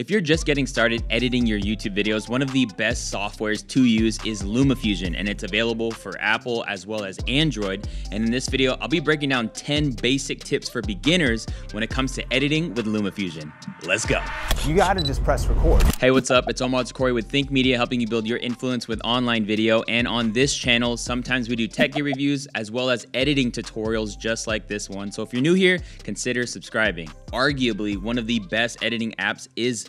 If you're just getting started editing your YouTube videos, one of the best softwares to use is LumaFusion, and it's available for Apple as well as Android. And in this video, I'll be breaking down 10 basic tips for beginners when it comes to editing with LumaFusion. Let's go. You gotta just press record. Hey, what's up? It's Omar Corey with Think Media, helping you build your influence with online video. And on this channel, sometimes we do techie reviews as well as editing tutorials just like this one. So if you're new here, consider subscribing. Arguably, one of the best editing apps is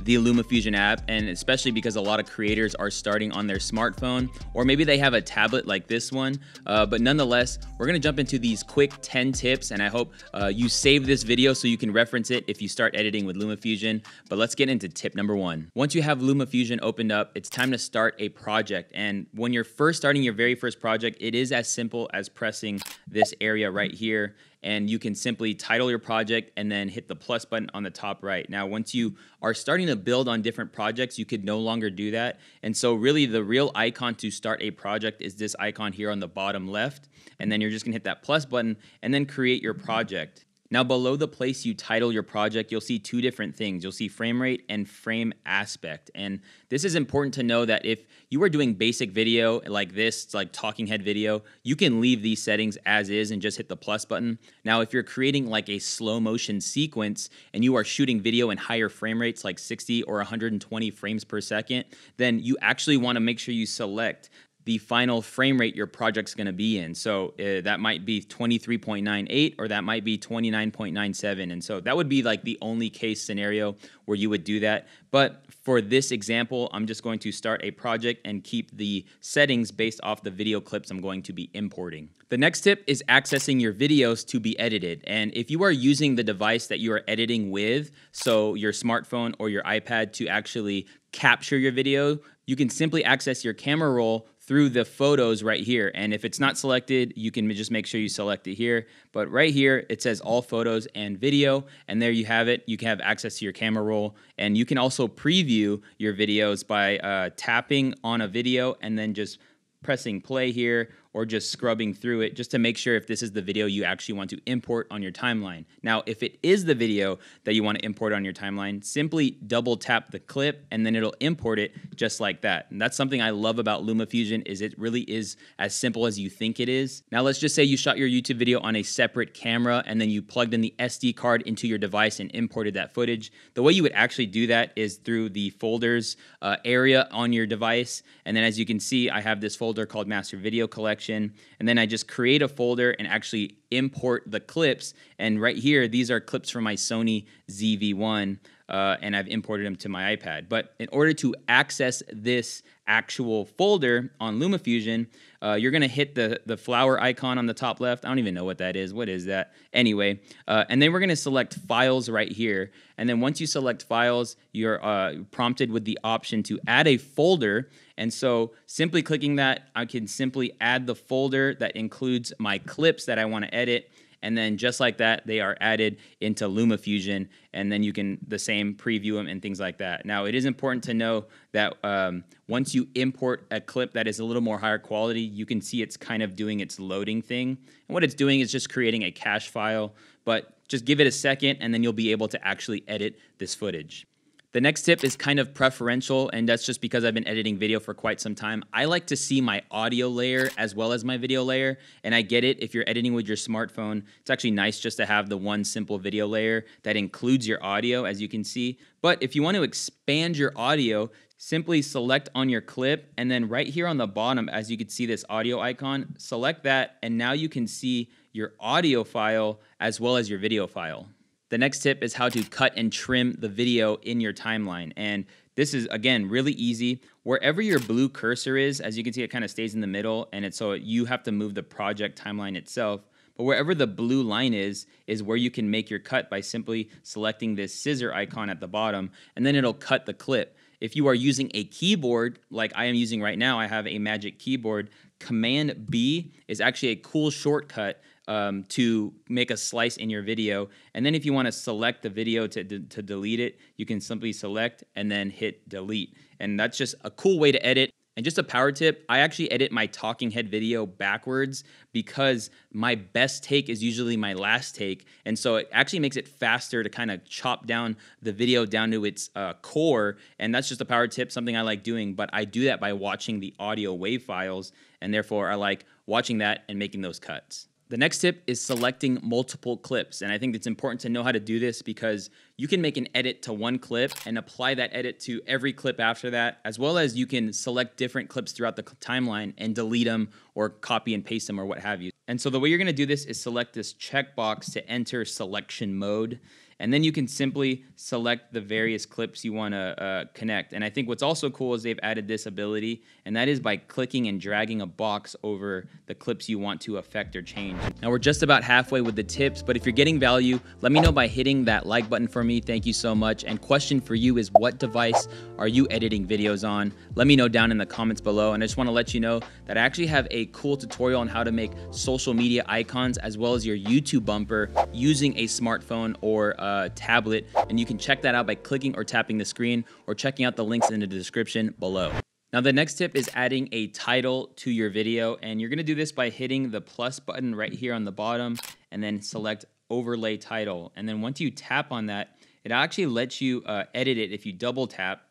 the LumaFusion app, and especially because a lot of creators are starting on their smartphone, or maybe they have a tablet like this one. Uh, but nonetheless, we're gonna jump into these quick 10 tips, and I hope uh, you save this video so you can reference it if you start editing with LumaFusion. But let's get into tip number one. Once you have LumaFusion opened up, it's time to start a project. And when you're first starting your very first project, it is as simple as pressing this area right here and you can simply title your project and then hit the plus button on the top right. Now, once you are starting to build on different projects, you could no longer do that. And so, really, the real icon to start a project is this icon here on the bottom left. And then you're just gonna hit that plus button and then create your project. Now below the place you title your project, you'll see two different things. You'll see frame rate and frame aspect. And this is important to know that if you are doing basic video like this, like talking head video, you can leave these settings as is and just hit the plus button. Now if you're creating like a slow motion sequence and you are shooting video in higher frame rates like 60 or 120 frames per second, then you actually wanna make sure you select the final frame rate your project's going to be in. So uh, that might be 23.98 or that might be 29.97. And so that would be like the only case scenario where you would do that. But for this example, I'm just going to start a project and keep the settings based off the video clips I'm going to be importing. The next tip is accessing your videos to be edited. And if you are using the device that you are editing with, so your smartphone or your iPad to actually capture your video, you can simply access your camera roll through the photos right here. And if it's not selected, you can just make sure you select it here. But right here, it says all photos and video. And there you have it. You can have access to your camera roll. And you can also preview your videos by uh, tapping on a video and then just pressing play here or just scrubbing through it just to make sure if this is the video you actually want to import on your timeline. Now, if it is the video that you want to import on your timeline, simply double tap the clip and then it'll import it just like that. And that's something I love about LumaFusion is it really is as simple as you think it is. Now, let's just say you shot your YouTube video on a separate camera and then you plugged in the SD card into your device and imported that footage. The way you would actually do that is through the folders uh, area on your device. And then as you can see, I have this folder called Master Video Collection section. And then I just create a folder and actually import the clips. And right here, these are clips from my Sony ZV-1 uh, and I've imported them to my iPad. But in order to access this actual folder on LumaFusion, uh, you're gonna hit the, the flower icon on the top left. I don't even know what that is. What is that? Anyway, uh, and then we're gonna select files right here. And then once you select files, you're uh, prompted with the option to add a folder. And so simply clicking that, I can simply add the folder that includes my clips that I wanna edit. And then just like that, they are added into LumaFusion, and then you can the same preview them and things like that. Now, it is important to know that um, once you import a clip that is a little more higher quality, you can see it's kind of doing its loading thing. And what it's doing is just creating a cache file, but just give it a second, and then you'll be able to actually edit this footage. The next tip is kind of preferential, and that's just because I've been editing video for quite some time. I like to see my audio layer as well as my video layer, and I get it if you're editing with your smartphone. It's actually nice just to have the one simple video layer that includes your audio, as you can see. But if you want to expand your audio, simply select on your clip, and then right here on the bottom, as you can see this audio icon, select that, and now you can see your audio file as well as your video file. The next tip is how to cut and trim the video in your timeline. And this is, again, really easy. Wherever your blue cursor is, as you can see, it kind of stays in the middle, and it's so you have to move the project timeline itself. But wherever the blue line is, is where you can make your cut by simply selecting this scissor icon at the bottom, and then it'll cut the clip. If you are using a keyboard, like I am using right now, I have a Magic Keyboard, Command B is actually a cool shortcut um, to make a slice in your video. And then if you want to select the video to, d- to delete it, you can simply select and then hit delete. And that's just a cool way to edit. And just a power tip, I actually edit my talking head video backwards because my best take is usually my last take. And so it actually makes it faster to kind of chop down the video down to its uh, core. And that's just a power tip, something I like doing. But I do that by watching the audio wave files. And therefore, I like watching that and making those cuts. The next tip is selecting multiple clips. And I think it's important to know how to do this because you can make an edit to one clip and apply that edit to every clip after that, as well as you can select different clips throughout the timeline and delete them or copy and paste them or what have you. And so the way you're gonna do this is select this checkbox to enter selection mode. And then you can simply select the various clips you want to uh, connect. And I think what's also cool is they've added this ability, and that is by clicking and dragging a box over the clips you want to affect or change. Now we're just about halfway with the tips, but if you're getting value, let me know by hitting that like button for me. Thank you so much. And question for you is what device are you editing videos on? Let me know down in the comments below. And I just want to let you know that I actually have a cool tutorial on how to make social media icons as well as your YouTube bumper using a smartphone or a uh, tablet, and you can check that out by clicking or tapping the screen or checking out the links in the description below. Now the next tip is adding a title to your video, and you're gonna do this by hitting the plus button right here on the bottom, and then select overlay title. And then once you tap on that, it actually lets you uh, edit it if you double tap.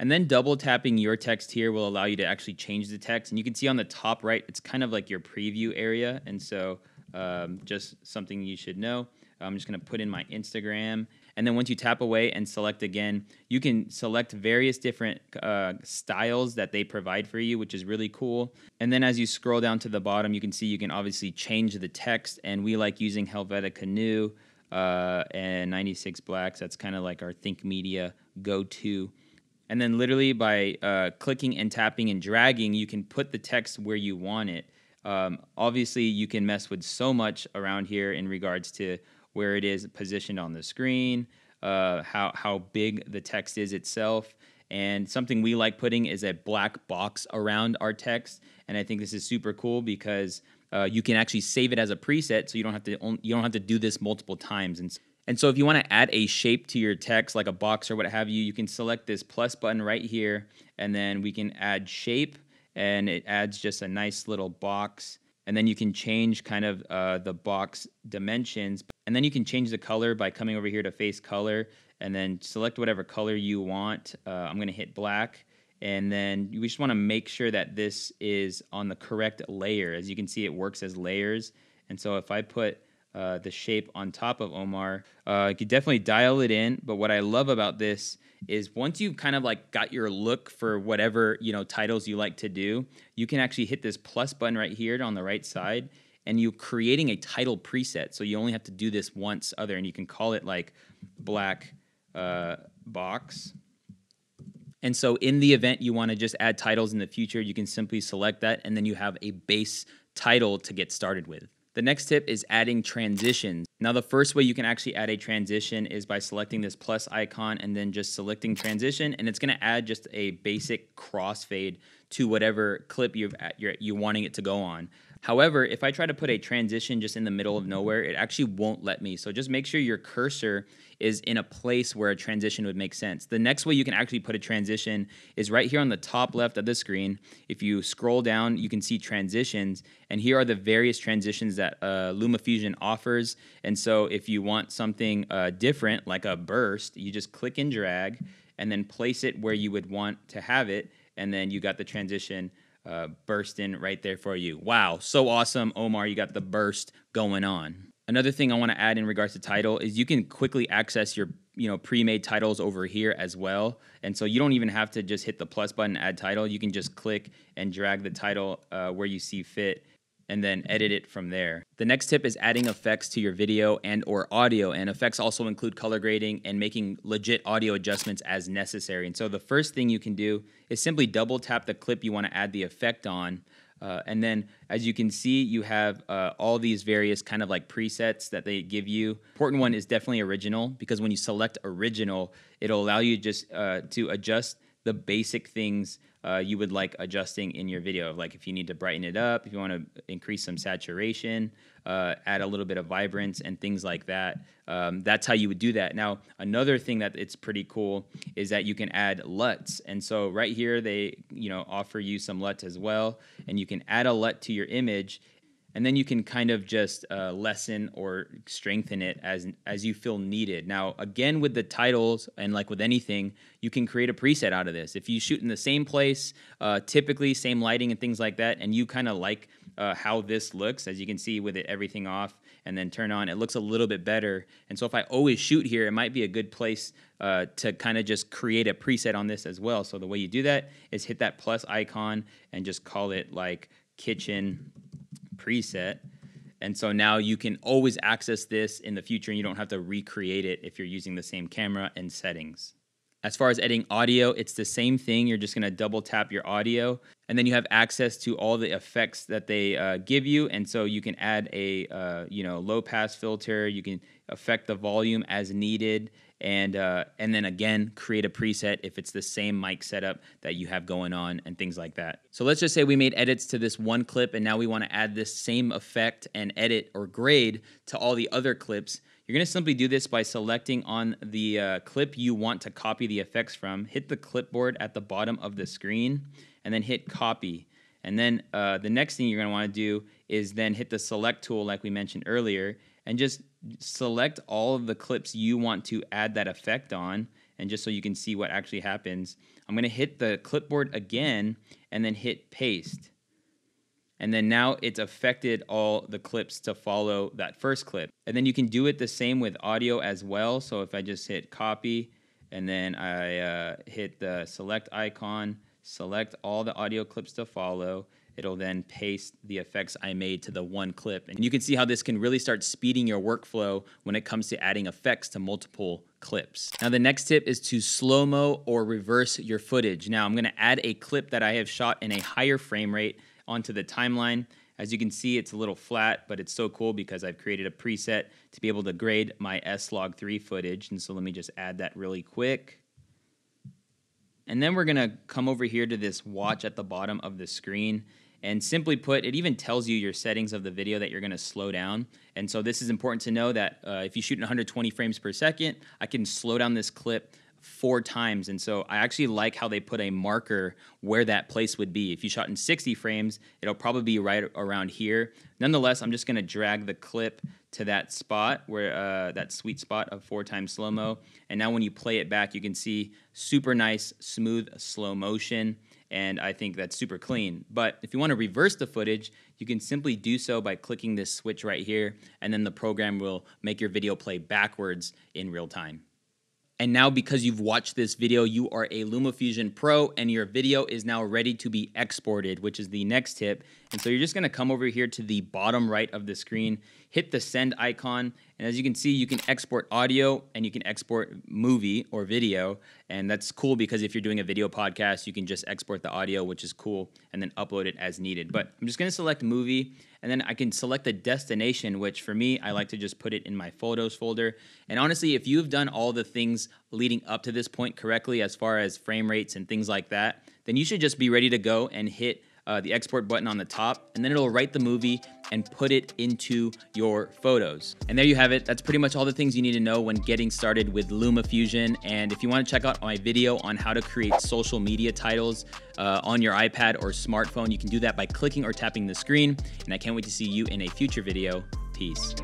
And then double tapping your text here will allow you to actually change the text. And you can see on the top right, it's kind of like your preview area. And so um, just something you should know. I'm just going to put in my Instagram. And then once you tap away and select again, you can select various different uh, styles that they provide for you, which is really cool. And then as you scroll down to the bottom, you can see you can obviously change the text. And we like using Helvetica New uh, and 96 Blacks. That's kind of like our Think Media go to. And then literally by uh, clicking and tapping and dragging, you can put the text where you want it. Um, obviously, you can mess with so much around here in regards to where it is positioned on the screen, uh, how how big the text is itself. And something we like putting is a black box around our text, and I think this is super cool because uh, you can actually save it as a preset, so you don't have to you don't have to do this multiple times. And and so if you want to add a shape to your text, like a box or what have you, you can select this plus button right here, and then we can add shape, and it adds just a nice little box and then you can change kind of uh, the box dimensions and then you can change the color by coming over here to face color and then select whatever color you want uh, I'm gonna hit black and then we just want to make sure that this is on the correct layer as you can see it works as layers and so if I put uh, the shape on top of Omar. Uh, you could definitely dial it in, but what I love about this is once you've kind of like got your look for whatever you know titles you like to do you can actually hit this plus button right here on the right side and you're creating a title preset so you only have to do this once other and you can call it like black uh, box and so in the event you want to just add titles in the future you can simply select that and then you have a base title to get started with the next tip is adding transitions. Now the first way you can actually add a transition is by selecting this plus icon and then just selecting transition and it's gonna add just a basic crossfade to whatever clip you've, you're, you're wanting it to go on. However, if I try to put a transition just in the middle of nowhere, it actually won't let me. So just make sure your cursor is in a place where a transition would make sense. The next way you can actually put a transition is right here on the top left of the screen. If you scroll down, you can see transitions, and here are the various transitions that uh, LumaFusion offers. And so if you want something uh, different, like a burst, you just click and drag, and then place it where you would want to have it, and then you got the transition uh, burst in right there for you. Wow, so awesome, Omar. You got the burst going on. Another thing I want to add in regards to title is you can quickly access your you know pre-made titles over here as well and so you don't even have to just hit the plus button add title you can just click and drag the title uh, where you see fit and then edit it from there. The next tip is adding effects to your video and or audio and effects also include color grading and making legit audio adjustments as necessary. And so the first thing you can do is simply double tap the clip you want to add the effect on. Uh, and then as you can see, you have uh, all these various kind of like presets that they give you. Important one is definitely original because when you select original, it'll allow you just uh, to adjust the basic things uh, you would like adjusting in your video. Like if you need to brighten it up, if you want to increase some saturation, uh, add a little bit of vibrance and things like that. Um, that's how you would do that. Now, another thing that it's pretty cool is that you can add LUTs. And so right here, they you know offer you some LUTs as well, and you can add a LUT to your image, and then you can kind of just uh, lessen or strengthen it as as you feel needed. Now, again, with the titles and like with anything, you can create a preset out of this. If you shoot in the same place, uh, typically same lighting and things like that, and you kind of like uh, how this looks, as you can see with it everything off and then turn on, it looks a little bit better. And so if I always shoot here, it might be a good place uh, to kind of just create a preset on this as well. So the way you do that is hit that plus icon and just call it like kitchen preset. And so now you can always access this in the future and you don't have to recreate it if you're using the same camera and settings. As far as editing audio, it's the same thing. You're just gonna double tap your audio and then you have access to all the effects that they uh, give you. And so you can add a uh, you know low pass filter, you can affect the volume as needed and uh, and then again create a preset if it's the same mic setup that you have going on and things like that. So let's just say we made edits to this one clip and now we want to add this same effect and edit or grade to all the other clips. You're going to simply do this by selecting on the uh, clip you want to copy the effects from, hit the clipboard at the bottom of the screen, and then hit copy. And then uh, the next thing you're going to want to do is then hit the select tool like we mentioned earlier and just select all of the clips you want to add that effect on and just so you can see what actually happens, I'm gonna hit the clipboard again and then hit paste. And then now it's affected all the clips to follow that first clip. And then you can do it the same with audio as well. So if I just hit copy and then I uh, hit the select icon, select all the audio clips to follow, It'll then paste the effects I made to the one clip. And you can see how this can really start speeding your workflow when it comes to adding effects to multiple clips. Now the next tip is to slow-mo or reverse your footage. Now I'm gonna add a clip that I have shot in a higher frame rate onto the timeline. As you can see, it's a little flat, but it's so cool because I've created a preset to be able to grade my S-Log3 footage. And so let me just add that really quick. And then we're gonna come over here to this watch at the bottom of the screen and simply put, it even tells you your settings of the video that you're going to slow down. And so this is important to know that uh, if you shoot in 120 frames per second, I can slow down this clip four times. And so I actually like how they put a marker where that place would be. If you shot in 60 frames, it'll probably be right around here. Nonetheless, I'm just going to drag the clip to that spot where uh, that sweet spot of four times slow mo. And now when you play it back, you can see super nice, smooth slow motion and I think that's super clean. But if you want to reverse the footage, you can simply do so by clicking this switch right here, and then the program will make your video play backwards in real time. And now because you've watched this video, you are a LumaFusion Pro and your video is now ready to be exported, which is the next tip. And so you're just gonna come over here to the bottom right of the screen hit the send icon. And as you can see, you can export audio and you can export movie or video. And that's cool because if you're doing a video podcast, you can just export the audio, which is cool, and then upload it as needed. But I'm just gonna select movie and then I can select the destination, which for me, I like to just put it in my photos folder. And honestly, if you've done all the things leading up to this point correctly, as far as frame rates and things like that, then you should just be ready to go and hit uh, the export button on the top, and then it'll write the movie and put it into your photos. And there you have it. That's pretty much all the things you need to know when getting started with Luma Fusion. And if you want to check out my video on how to create social media titles uh, on your iPad or smartphone, you can do that by clicking or tapping the screen. And I can't wait to see you in a future video. Peace.